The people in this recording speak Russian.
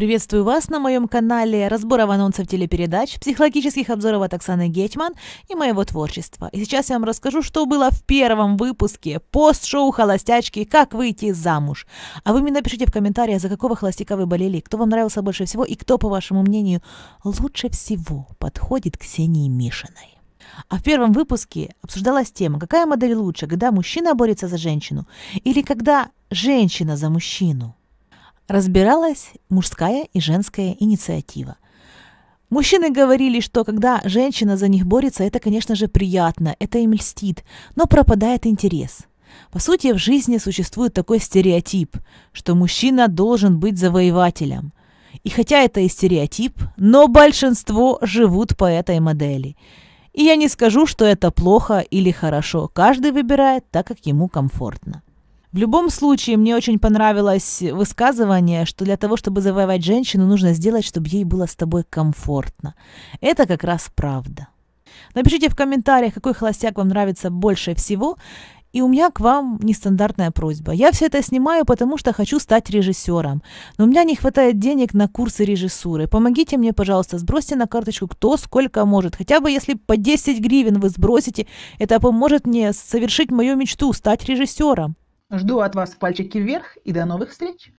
Приветствую вас на моем канале разборов анонсов телепередач, психологических обзоров от Оксаны Гетьман и моего творчества. И сейчас я вам расскажу, что было в первом выпуске пост-шоу «Холостячки. Как выйти замуж». А вы мне напишите в комментариях, за какого холостяка вы болели, кто вам нравился больше всего и кто, по вашему мнению, лучше всего подходит к Ксении Мишиной. А в первом выпуске обсуждалась тема, какая модель лучше, когда мужчина борется за женщину или когда женщина за мужчину разбиралась мужская и женская инициатива. Мужчины говорили, что когда женщина за них борется, это, конечно же, приятно, это им льстит, но пропадает интерес. По сути, в жизни существует такой стереотип, что мужчина должен быть завоевателем. И хотя это и стереотип, но большинство живут по этой модели. И я не скажу, что это плохо или хорошо. Каждый выбирает так, как ему комфортно. В любом случае, мне очень понравилось высказывание, что для того, чтобы завоевать женщину, нужно сделать, чтобы ей было с тобой комфортно. Это как раз правда. Напишите в комментариях, какой холостяк вам нравится больше всего. И у меня к вам нестандартная просьба. Я все это снимаю, потому что хочу стать режиссером. Но у меня не хватает денег на курсы режиссуры. Помогите мне, пожалуйста, сбросьте на карточку кто сколько может. Хотя бы если по 10 гривен вы сбросите, это поможет мне совершить мою мечту, стать режиссером. Жду от вас пальчики вверх и до новых встреч!